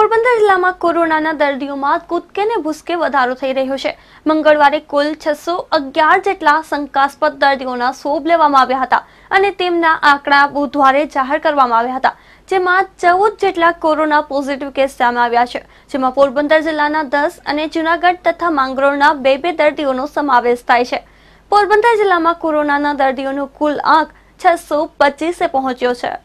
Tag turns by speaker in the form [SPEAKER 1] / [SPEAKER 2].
[SPEAKER 1] પોરબંદર જિલ્લામાં કોરોનાના દર્દીઓમાં કૂદકે ને ભૂસકે વધારો થઈ રહ્યો છે મંગળવારે કુલ છસો અગિયાર જેટલા શંકાસ્પદ દર્દીઓના સોબ લેવામાં આવ્યા હતા અને તેમના આંકડા બુધવારે જાહેર કરવામાં આવ્યા હતા જેમાં ચૌદ જેટલા કોરોના પોઝિટિવ કેસ સામે આવ્યા છે જેમાં પોરબંદર જિલ્લાના દસ અને જૂનાગઢ તથા માંગરોળના બે બે દર્દીઓનો સમાવેશ થાય છે પોરબંદર જિલ્લામાં કોરોનાના દર્દીઓનો કુલ આંક છસો પચીસે પહોંચ્યો છે